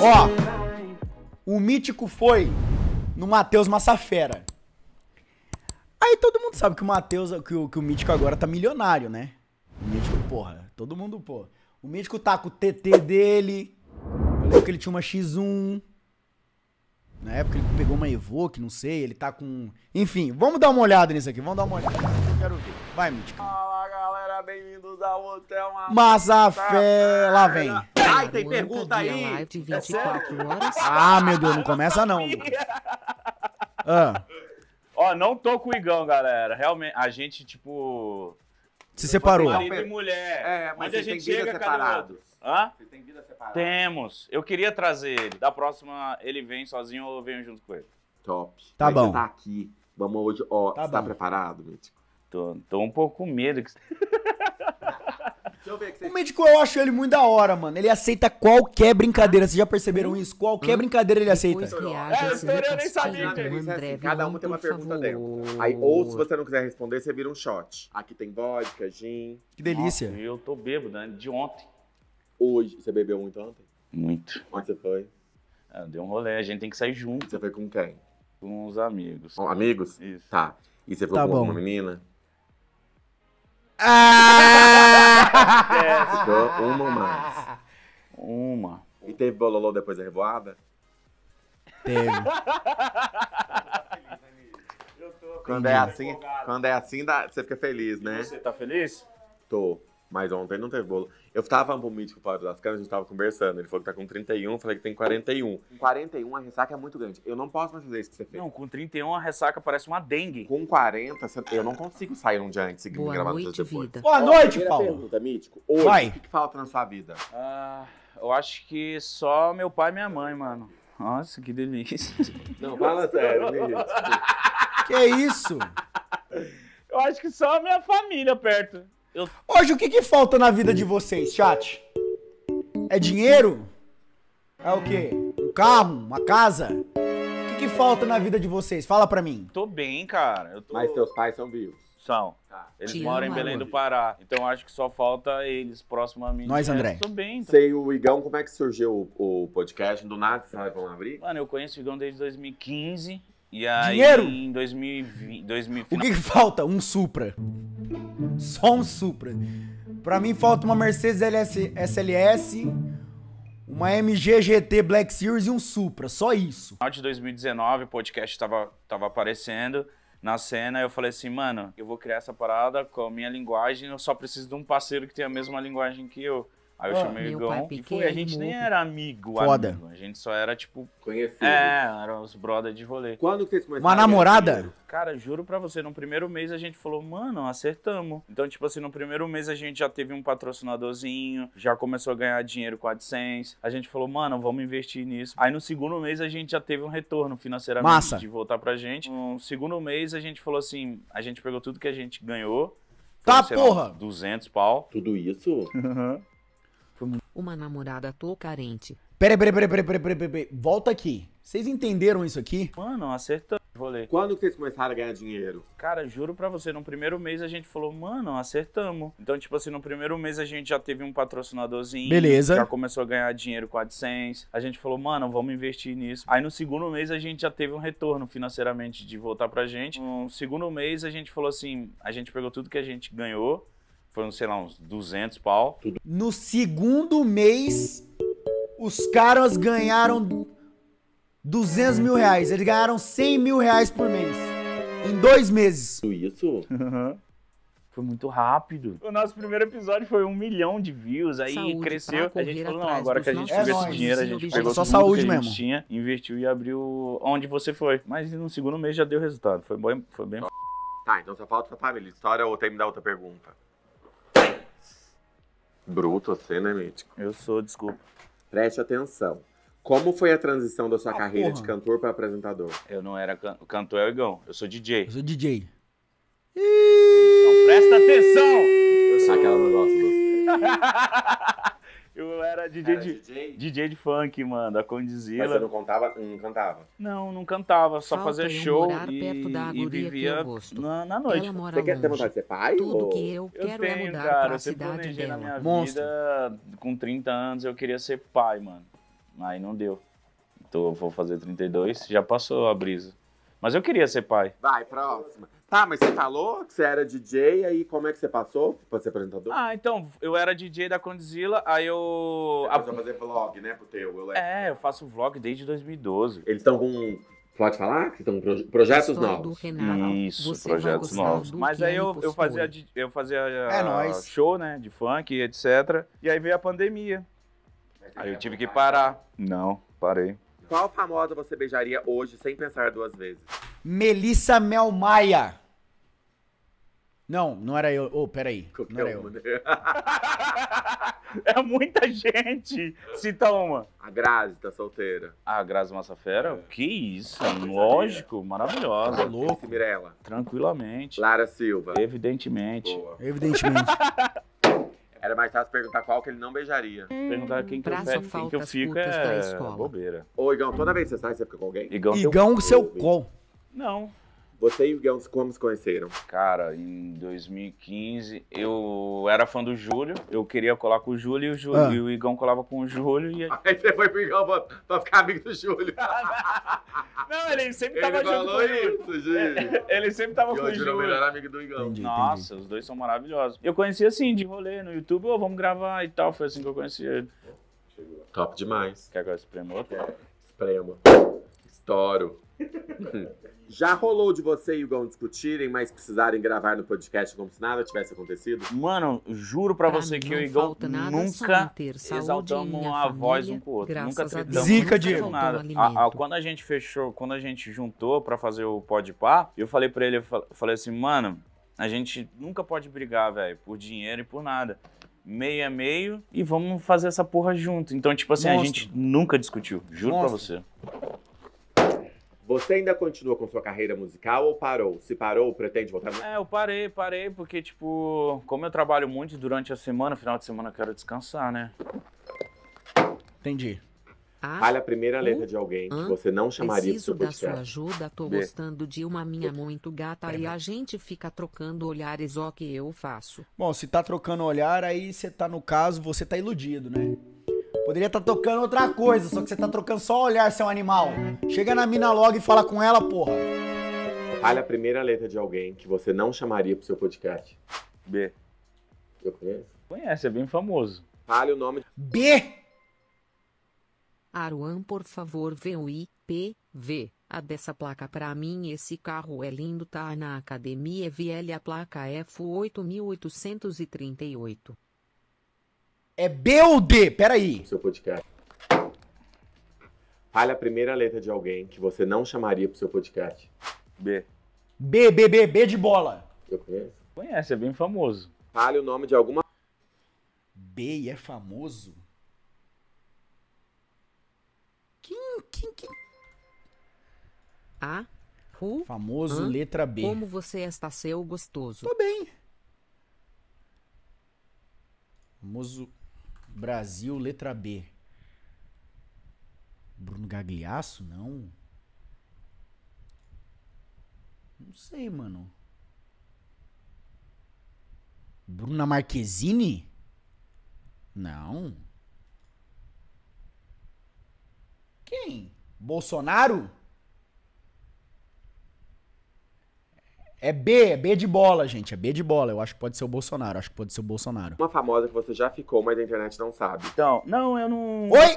Ó, o mítico foi no Matheus Massafera. Aí todo mundo sabe que o Matheus, que o, que o mítico agora tá milionário, né? O mítico, porra, todo mundo, pô. O mítico tá com o TT dele. Eu lembro que ele tinha uma X1. Na época ele pegou uma Evoque, não sei, ele tá com. Enfim, vamos dar uma olhada nisso aqui, vamos dar uma olhada. Eu quero ver. Vai, mítico. Ah, bem-vindos ao Hotel Mas, Mas a tá fé, lá vem. Ai, tem é pergunta aí. Live 24 é horas. Ah, meu Deus, não começa não. ah. Ó, não tô com o Igão, galera. Realmente, a gente, tipo... Se separou. Marido e mulher. É, mas, mas a gente chega separado. Hã? Você tem vida separada? Temos. Eu queria trazer ele. Da próxima, ele vem sozinho ou eu venho junto com ele. Top. Tá Mas bom. Você tá aqui. Vamos hoje. Ó, tá você tá bom. tá preparado, Mítico? Tô, tô um pouco com medo. Que... Você... O médico, eu acho ele muito da hora, mano. Ele aceita qualquer brincadeira. Vocês já perceberam hum. isso? Qualquer brincadeira ele hum. aceita. Viaja, é, eu nem tá sabia. André, cada um tem uma pergunta favor. Aí, ou se você não quiser responder, você vira um shot. Aqui tem vodka, gin. Que delícia. Nossa, eu tô bêbado, né? De ontem. Hoje. Você bebeu muito ontem? Muito. Onde você foi? Ah, deu um rolê. A gente tem que sair junto. Você foi com quem? Com os amigos. amigos? Isso. Tá. E você foi tá com bom. uma menina? Ah! Ficou uma ou mais. Uma. E teve bololô depois da revoada? Teve. quando é assim, quando é assim dá, você fica feliz, né? Você tá feliz? Tô. Mas ontem não teve bolo. Eu tava pro mítico fora das câmeras, a gente tava conversando. Ele falou que tá com 31, eu falei que tem 41. Com 41, a ressaca é muito grande. Eu não posso mais fazer isso que você fez. Não, com 31 a ressaca parece uma dengue. Com 40, eu não consigo sair um dia antes de Boa gravar noite, depois. Vida. Boa noite, Paulo. mítico. Hoje, Vai. o que, que falta na sua vida? Ah, eu acho que só meu pai e minha mãe, mano. Nossa, que delícia. Não, fala sério, mítico. Que isso? Eu acho que só a minha família perto. Eu... Hoje, o que, que falta na vida de hum. vocês, chat? É dinheiro? É o quê? Um carro? Uma casa? O que, que falta na vida de vocês? Fala pra mim. Tô bem, cara. Tô... Mas teus pais são vivos. São. Tá. Eles moram em Belém do Pará. Então acho que só falta eles próximo a mim. Nós, é, André. Tô bem. Tô... Sei, o Igão, como é que surgiu o, o podcast? Do nada, sabe, vamos abrir? Mano, eu conheço o Igão desde 2015. E aí, Dinheiro? em 2020, O que, que falta? Um Supra. Só um Supra. Pra mim falta uma Mercedes LS, SLS, uma MG GT Black Series e um Supra. Só isso. No final de 2019, o podcast tava, tava aparecendo na cena, eu falei assim, mano, eu vou criar essa parada com a minha linguagem, eu só preciso de um parceiro que tenha a mesma linguagem que eu. Aí eu oh, chamei o Igão. E foi, a gente nem era amigo, Foda. amigo. A gente só era, tipo. Conhecido. É, eram os brothers de rolê. Quando que vocês começaram? Uma namorada? Cara, juro pra você, no primeiro mês a gente falou, mano, acertamos. Então, tipo assim, no primeiro mês a gente já teve um patrocinadorzinho, já começou a ganhar dinheiro com a AdSense. A gente falou, mano, vamos investir nisso. Aí no segundo mês a gente já teve um retorno financeiramente Massa. de voltar pra gente. No segundo mês a gente falou assim, a gente pegou tudo que a gente ganhou. Tá, porra! Lá, 200 pau. Tudo isso? Uhum. Uma namorada tô carente. Peraí, peraí, peraí, peraí, peraí, peraí, peraí, Volta aqui. Vocês entenderam isso aqui? Mano, acertamos Quando que vocês começaram a ganhar dinheiro? Cara, juro pra você, no primeiro mês a gente falou, mano, acertamos. Então, tipo assim, no primeiro mês a gente já teve um patrocinadorzinho. Beleza. Já começou a ganhar dinheiro com a AdSense. A gente falou, mano, vamos investir nisso. Aí no segundo mês a gente já teve um retorno financeiramente de voltar pra gente. No segundo mês a gente falou assim, a gente pegou tudo que a gente ganhou foram, sei lá, uns 200 pau. No segundo mês, os caras ganharam 200 mil reais. Eles ganharam 100 mil reais por mês. Em dois meses. Isso? Foi muito rápido. O nosso primeiro episódio foi um milhão de views, aí saúde, tá? cresceu. A gente falou, não, agora que a gente pegou esse dinheiro, a gente pegou só saúde que mesmo. a gente tinha, investiu e abriu onde você foi. Mas no segundo mês já deu resultado. Foi bem, foi bem Tá, então só falta família. História ou dar outra pergunta? Bruto assim, né, Mítico? Eu sou, desculpa. Preste atenção. Como foi a transição da sua ah, carreira porra. de cantor para apresentador? Eu não era can cantor, é o Igão. Eu sou DJ. Eu sou DJ. Então presta atenção! Eu sou... Aquela não gosta. Eu era DJ, era de, DJ? DJ de funk, mano, da Condizila. Mas você não contava, não cantava? Não, não cantava, só Falta fazia show e, e vivia na, na, noite. Ela mora você quer ter vontade de ser pai? Tudo ou... que eu quero eu é tenho, é mudar cara, pra cidade dela. Na minha Monstro. vida, com 30 anos eu queria ser pai, mano. Aí não deu. Então eu vou fazer 32, já passou a brisa. Mas eu queria ser pai. Vai, próxima. Tá, mas você falou que você era DJ, aí como é que você passou pra ser apresentador? Ah, então, eu era DJ da Condzilla, aí eu... Você a... fazer vlog, né, pro teu, eu É, eu faço vlog desde 2012. Eles estão com Pode falar? Que estão projetos novos. Isso, Você projetos novos. Mas aí eu, eu fazia, eu fazia é show, né? De funk, etc. E aí veio a pandemia. Aí eu tive que parar. Não, parei. Qual famosa você beijaria hoje sem pensar duas vezes? Melissa Melmaia. Não, não era eu. Ô, oh, peraí. Qualquer não era eu. Né? é muita gente. Cita uma. A Grazi tá solteira. Ah, a Grazi Massafera? É. Que isso, ah, lógico, é. maravilhosa. Tá louco. Mirella. Tranquilamente. Lara Silva. Evidentemente. Boa. Evidentemente. Era mais fácil perguntar qual que ele não beijaria. Perguntar quem que, eu, fe... quem que eu fico é bobeira. Ô, Igão, toda vez que você sai, você fica com alguém? Igão, Igão seu, seu col. Não. Você e o Guilherme como se conheceram? Cara, em 2015, eu era fã do Júlio, eu queria colar com o Júlio, e o, Júlio, ah. e o Igão colava com o Júlio. E... Aí você foi pro Igão pra, pra ficar amigo do Júlio. Não, ele sempre ele tava junto com isso, gente. Ele sempre tava e com o Júlio. o melhor amigo do Igão. Entendi, Nossa, entendi. os dois são maravilhosos. Eu conheci assim, de rolê no YouTube, ô, oh, vamos gravar e tal, foi assim que eu conheci ele. Top demais. Quer agora outro? Espremo. Estouro. Já rolou de você e o Gão discutirem, mas precisarem gravar no podcast como se nada tivesse acontecido? Mano, juro pra, pra você que eu e o Igão é nunca exaltamos a voz um com o outro. Nunca tretamos. Zica de nada. A, a, quando a gente fechou, quando a gente juntou pra fazer o de pá, eu falei pra ele, eu falei assim, mano, a gente nunca pode brigar, velho, por dinheiro e por nada meio é meio e vamos fazer essa porra junto. Então, tipo assim, a gente nunca discutiu. Juro Monstro. pra você. Você ainda continua com sua carreira musical ou parou? Se parou, pretende voltar? É, eu parei, parei, porque, tipo, como eu trabalho muito durante a semana, final de semana eu quero descansar, né? Entendi. Ah, Fale a primeira letra de alguém que você não chamaria Preciso da sua ajuda, tô gostando de uma minha muito gata e a gente fica trocando olhares, ó que eu faço. Bom, se tá trocando olhar, aí você tá, no caso, você tá iludido, né? Poderia estar tá tocando outra coisa, só que você tá trocando só olhar, seu animal. Chega na mina logo e fala com ela, porra. Fale a primeira letra de alguém que você não chamaria pro seu podcast. B. Eu conheço? Conhece, é bem famoso. Fale o nome. B! Aruan, por favor, vê o IPV. A dessa placa pra mim, esse carro é lindo, tá na academia VL, a placa é F8838. É B ou D? Peraí. Seu podcast. Fale a primeira letra de alguém que você não chamaria pro seu podcast. B. B, B, B, B de bola. Eu conheço. Conhece, é bem famoso. Fale o nome de alguma. B e é famoso? Quem, quem, quem? A. U. Famoso, Hã? letra B. Como você está seu gostoso? Tô bem. Famoso Brasil, letra B. Bruno Gagliasso? Não. Não sei, mano. Bruna Marquezine? Não. Quem? Bolsonaro? É B, é B de bola, gente. É B de bola. Eu acho que pode ser o Bolsonaro. Acho que pode ser o Bolsonaro. Uma famosa que você já ficou, mas a internet não sabe. Então, não, eu não. Oi!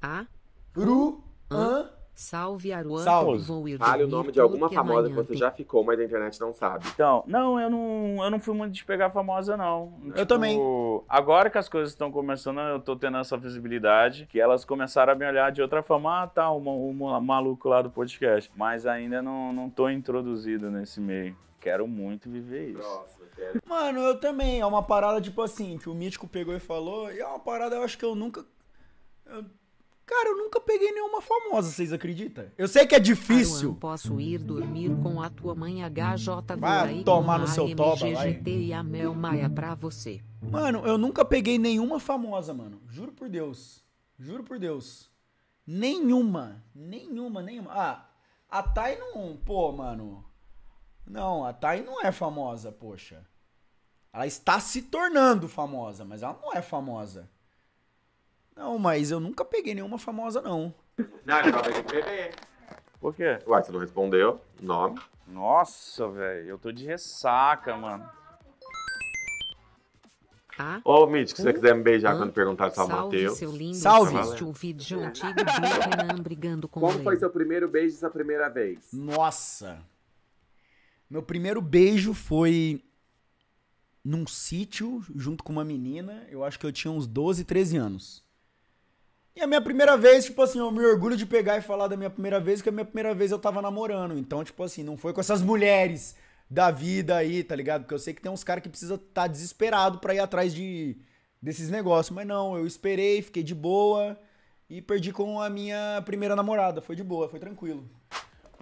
A. Ah? Ru. Hã? Salve Aruan, Salve. vou ir Fale o nome de alguma que famosa que você tem. já ficou, mas a internet não sabe. Então, não, eu não, eu não fui muito de pegar famosa, não. Eu tipo, também. Agora que as coisas estão começando, eu tô tendo essa visibilidade, que elas começaram a me olhar de outra forma, ah, tá, o, o, o maluco lá do podcast. Mas ainda não, não tô introduzido nesse meio quero muito viver isso. Nossa, Mano, eu também. É uma parada, tipo assim, que o Mítico pegou e falou. E é uma parada, eu acho que eu nunca. Eu Cara, eu nunca peguei nenhuma famosa, vocês acreditam? Eu sei que é difícil. posso ir dormir com a tua mãe HJ Vai tomar no seu toba, vai. e a Mel é Maia pra você. Mano, eu nunca peguei nenhuma famosa, mano. Juro por Deus. Juro por Deus. Nenhuma. Nenhuma, nenhuma. Ah, a Thay não... Pô, mano. Não, a Thay não é famosa, poxa. Ela está se tornando famosa, mas ela não é famosa. Não, mas eu nunca peguei nenhuma famosa, não. Não, eu vai peguei. Por quê? Uai, você não respondeu? Nome? Nossa, velho, eu tô de ressaca, mano. Ah, Ô, Mitch, se você quiser me beijar quando perguntar o São Salve, Seu lindo, Salve! Assiste um vídeo antigo Renan brigando com Como ele. foi seu primeiro beijo essa primeira vez? Nossa! Meu primeiro beijo foi num sítio junto com uma menina. Eu acho que eu tinha uns 12, 13 anos. E a minha primeira vez, tipo assim, eu me orgulho de pegar e falar da minha primeira vez, porque a minha primeira vez eu tava namorando. Então, tipo assim, não foi com essas mulheres da vida aí, tá ligado? Porque eu sei que tem uns caras que precisa estar tá desesperado para ir atrás de desses negócios, mas não, eu esperei, fiquei de boa e perdi com a minha primeira namorada. Foi de boa, foi tranquilo.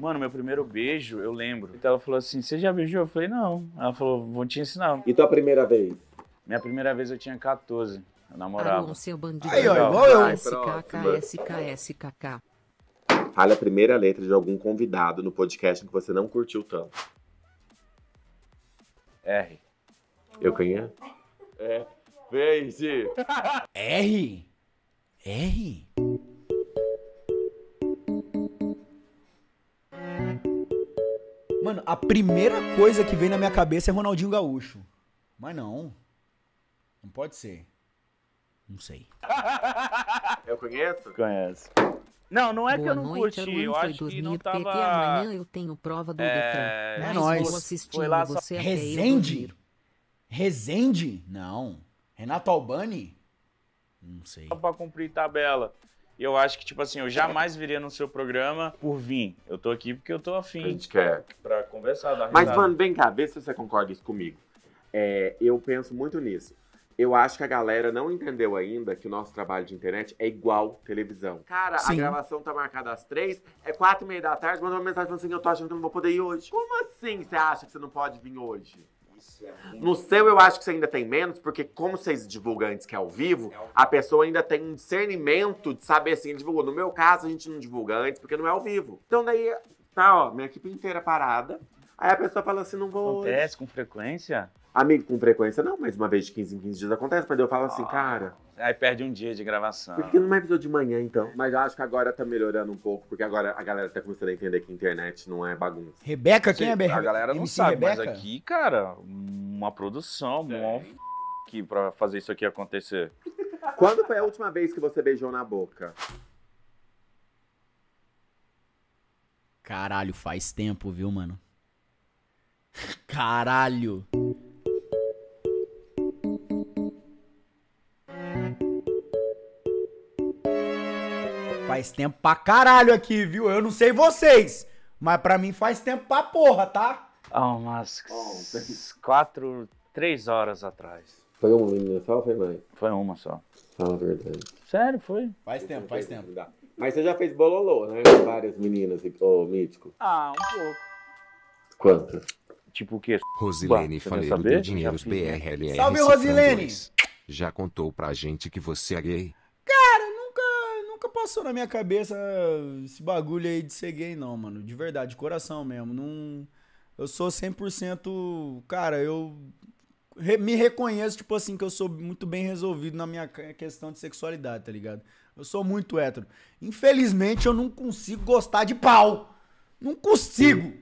Mano, meu primeiro beijo, eu lembro. Então ela falou assim: "Você já beijou?" Eu falei: "Não". Ela falou: "Vou te ensinar". E tua primeira vez? Minha primeira vez eu tinha 14 namorava. Aron, seu bandido. Aí, ó, igual eu. K. Fale a primeira letra de algum convidado no podcast que você não curtiu tanto. R. Eu ganhei? É. é Verde. R? R? Mano, a primeira coisa que vem na minha cabeça é Ronaldinho Gaúcho. Mas não. Não pode ser. Não sei. Eu conheço? Conhece. Não, não é Boa que eu não noite, curti. Eu, acho que não tava... PT, amanhã eu tenho prova do é... Detran. É Mas é nóis. Vou assistindo Foi lá só... aí. Resende? Resende? Não. Renato Albani? Não sei. Só pra cumprir tabela. Eu acho que, tipo assim, eu jamais viria no seu programa por vir. Eu tô aqui porque eu tô afim. A gente quer. Pra conversar, dar Mas, risada. mano, vem cá, vê se você concorda isso comigo. É, eu penso muito nisso eu acho que a galera não entendeu ainda que o nosso trabalho de internet é igual televisão. Cara, Sim. a gravação tá marcada às três, é quatro e meia da tarde, manda uma mensagem falando assim, eu tô achando que eu não vou poder ir hoje. Como assim você acha que você não pode vir hoje? É no seu, eu acho que você ainda tem menos, porque como vocês divulgam antes que é, é ao vivo, a pessoa ainda tem um discernimento de saber assim, divulgou. No meu caso, a gente não divulga antes, porque não é ao vivo. Então daí, tá, ó, minha equipe inteira parada. Aí a pessoa fala assim, não vou. Acontece hoje. com frequência? Amigo, com frequência não, mas uma vez de 15 em 15 dias acontece, mas eu falo assim, ah. cara. Aí perde um dia de gravação. Por que não é episódio de manhã, então? Mas eu acho que agora tá melhorando um pouco, porque agora a galera tá começando a entender que internet não é bagunça. Rebeca, quem é Rebeca? A galera não MC sabe, Rebeca? mas aqui, cara, uma produção, é. um f... aqui pra fazer isso aqui acontecer. Quando foi a última vez que você beijou na boca? Caralho, faz tempo, viu, mano? Caralho! Faz tempo pra caralho aqui, viu? Eu não sei vocês, mas pra mim faz tempo pra porra, tá? Há oh, umas oh, quatro, três horas atrás. Foi uma menina só ou foi mais? Foi uma só. Fala a verdade. Sério, foi? Faz tempo, faz tempo. Mas você já fez bololô, né? Com várias meninas, ô, oh, mítico. Ah, um pouco. Quantas? Tipo o quê? Rosilene Faleiro do Dinheiros né? BRLS. Salve, Rosilene! Já contou pra gente que você é gay passou na minha cabeça ah, esse bagulho aí de ser gay, não, mano. De verdade, de coração mesmo. Não, eu sou 100%. Cara, eu re, me reconheço, tipo assim, que eu sou muito bem resolvido na minha questão de sexualidade, tá ligado? Eu sou muito hétero. Infelizmente, eu não consigo gostar de pau. Não consigo.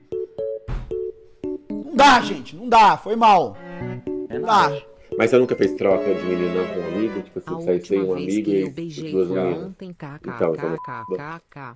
Não dá, gente. Não dá. Foi mal. É não dá. Mas você nunca fez troca de meninão com um amigo? Tipo você assim, saiu sem um amigo e duas meninas. Ontem, cá, cá, então, cá, é cá, cá, cá.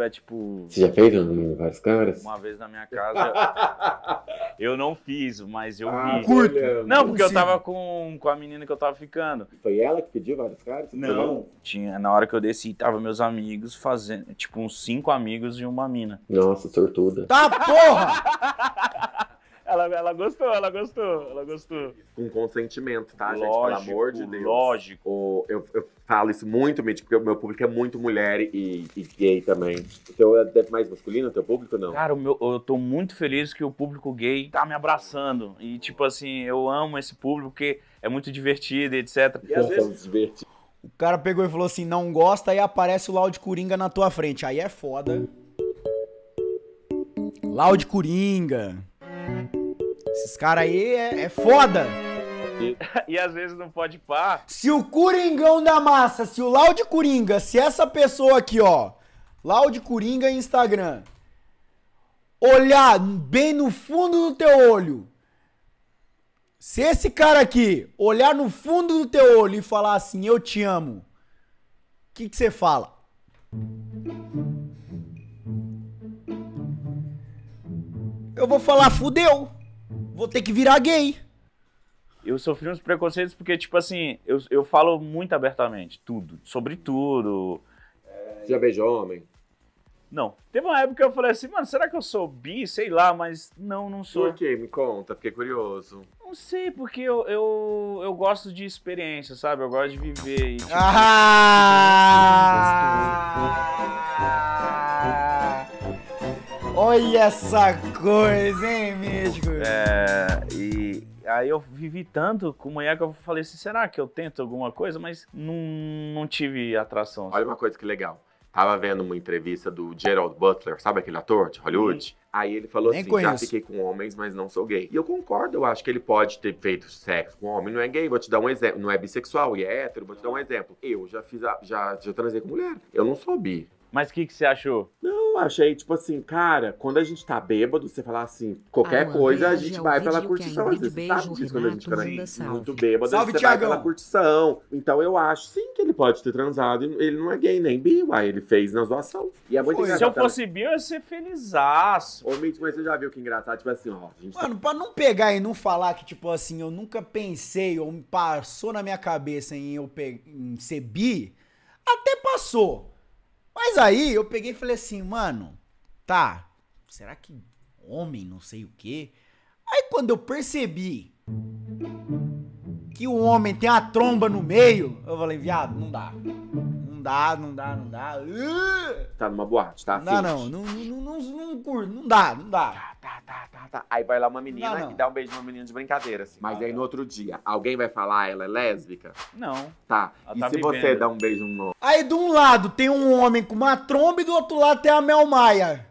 É, tipo, você já fez um vários caras? Uma vez na minha casa. eu não fiz, mas eu ah, vi. Curto. Não, porque eu tava com, com a menina que eu tava ficando. Foi ela que pediu vários caras? Não. Tinha, na hora que eu desci, tava meus amigos fazendo. Tipo, uns cinco amigos e uma mina. Nossa, sortuda. Tá porra! Ela, ela gostou, ela gostou, ela gostou. Com consentimento, tá, lógico, gente? Pelo amor de Deus. Lógico. Eu, eu falo isso muito, Mitch, porque o meu público é muito mulher e, e gay também. O teu é mais masculino, o teu público, não? Cara, meu, eu tô muito feliz que o público gay tá me abraçando. E, tipo assim, eu amo esse público porque é muito divertido, etc. E às vezes... divertido. O cara pegou e falou assim, não gosta, e aparece o Loud Coringa na tua frente. Aí é foda. Loud Coringa. Esses caras aí é, é foda. E, às vezes não pode pá. Se o Coringão da massa, se o Laude Coringa, se essa pessoa aqui, ó, Laude Coringa Instagram, olhar bem no fundo do teu olho, se esse cara aqui olhar no fundo do teu olho e falar assim, eu te amo, o que você fala? Eu vou falar, fudeu vou ter que virar gay. Eu sofri uns preconceitos porque, tipo assim, eu, eu falo muito abertamente, tudo, sobre tudo. É, Você já beijou homem? Não. Teve uma época que eu falei assim, mano, será que eu sou bi? Sei lá, mas não, não sou. Por quê? Me conta, fiquei curioso. Não sei, porque eu, eu, eu gosto de experiência, sabe? Eu gosto de viver e, tipo, ah! Olha essa coisa, hein, Mítico? É, e aí eu vivi tanto com mulher que eu falei assim, será que eu tento alguma coisa? Mas não, não tive atração. Olha assim. uma coisa que legal. Tava vendo uma entrevista do Gerald Butler, sabe aquele ator de Hollywood? Sim. Aí ele falou Nem assim: conheço. já fiquei com homens, mas não sou gay. E eu concordo, eu acho que ele pode ter feito sexo com homem, não é gay, vou te dar um exemplo. Não é bissexual e é hétero, vou te dar um exemplo. Eu já fiz, a, já, já transei com mulher. Eu não sou bi. Mas o que, que você achou? Não, achei, tipo assim, cara, quando a gente tá bêbado, você fala assim, qualquer ah, coisa, a gente é vai pela é, curtição. você sabe disso quando a gente fica tá muito bêbado, salve, você Thiagão. vai pela curtição. Então eu acho, sim, que ele pode ter transado. Ele não é gay nem bi, uai, ele fez na zoação. E é muito Foi. engraçado. Se eu fosse bi, eu ia ser felizaço. Ô, Mitch, mas você já viu que é engraçado? Tipo assim, ó. Gente tá Mano, tá... pra não pegar e não falar que, tipo assim, eu nunca pensei ou passou na minha cabeça em eu pe... em ser bi, até passou. Mas aí eu peguei e falei assim, mano, tá, será que homem não sei o quê? Aí quando eu percebi que o homem tem a tromba no meio, eu falei, viado, não dá não dá, não dá, não dá. Tá numa boate, tá? Não, não, não, não, não, curto, não dá, não dá. Tá, tá, tá, tá, tá. Aí vai lá uma menina e dá um beijo numa menina de brincadeira, assim. Mas aí no outro dia, alguém vai falar ah, ela é lésbica? Não. Tá. e tá se você dá um beijo no. Aí de um lado tem um homem com uma tromba e do outro lado tem a Mel Maia.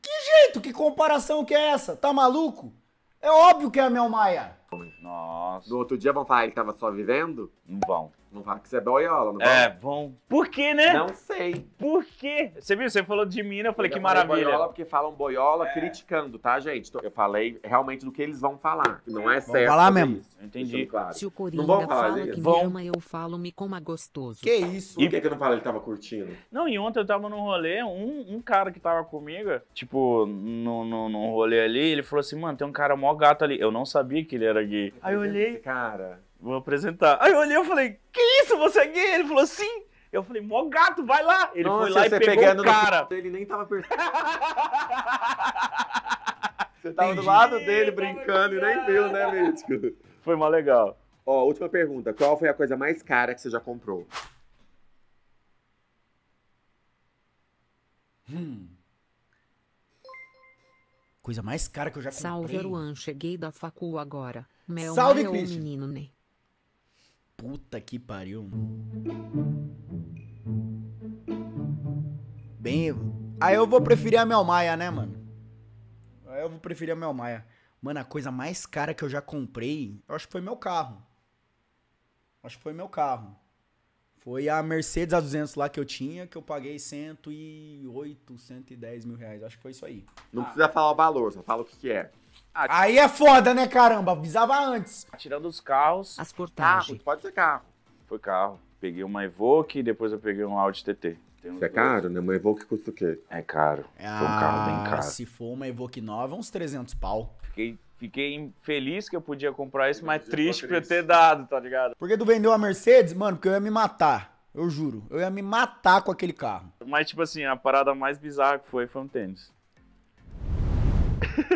Que jeito, que comparação que é essa? Tá maluco? É óbvio que é a Mel Maia. Nossa. No outro dia vão falar que ele tava só vivendo? Não vão. Não vai que você é boiola, não vai? É, bom. Por quê, né? Não sei. Por quê? Você viu? Você falou de mina, eu falei eu que maravilha. Boiola porque falam boiola é. criticando, tá, gente? Eu falei realmente do que eles vão falar. Que não é vão certo. falar mesmo. Isso. Entendi. Claro. Se o Coringa não fala que vão. ama, eu falo me coma gostoso. Que isso? E por que, que eu não falei que tava curtindo? Não, e ontem eu tava num rolê, um, um cara que tava comigo, tipo, num no, no, no rolê ali, ele falou assim, mano, tem um cara mó gato ali. Eu não sabia que ele era gay. Aí eu olhei... Esse cara vou apresentar. Aí eu olhei e falei, que isso, você é gay? Ele falou, sim. Eu falei, mó gato, vai lá. Ele Nossa, foi lá e pegou o cara. No... Ele nem tava percebendo. você tava do lado dele brincando e nem viu, né, Mítico? Foi mó legal. Ó, última pergunta. Qual foi a coisa mais cara que você já comprou? Hum. Coisa mais cara que eu já comprei. Salve, Luan. Cheguei da facu agora. Mel, Salve, é um menino, né? Puta que pariu. Bem. Aí eu vou preferir a Mel Maia, né, mano? Aí eu vou preferir a Mel Maia. Mano, a coisa mais cara que eu já comprei, eu acho que foi meu carro. Acho que foi meu carro. Foi a Mercedes A200 lá que eu tinha, que eu paguei 108, 110 mil reais. Acho que foi isso aí. Não ah. precisa falar o valor, só fala o que, que é. Ah, tipo, Aí é foda, né, caramba? Avisava antes. Tirando os carros. As portagens. Tá, carro, pode ser carro. Foi carro. Peguei uma Evoque e depois eu peguei um Audi TT. Isso é caro, né? Uma Evoque custa o quê? É caro. É Foi um ah, carro bem caro. Se for uma Evoque nova, uns 300 pau. Fiquei Fiquei feliz que eu podia comprar isso, mas triste por eu ter dado, tá ligado? Porque tu vendeu a Mercedes, mano, porque eu ia me matar. Eu juro. Eu ia me matar com aquele carro. Mas, tipo assim, a parada mais bizarra que foi foi um tênis.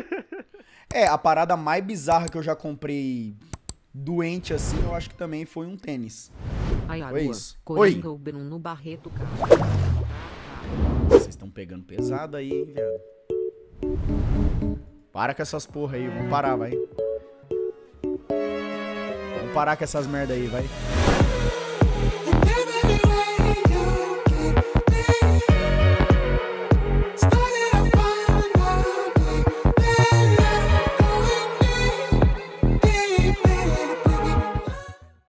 é, a parada mais bizarra que eu já comprei doente assim, eu acho que também foi um tênis. Ai, foi isso. Oi. Bruno Barreto, cara. Vocês estão pegando pesado aí, hein, viado. Para com essas porra aí, vamos parar, vai. Vamos parar com essas merda aí, vai.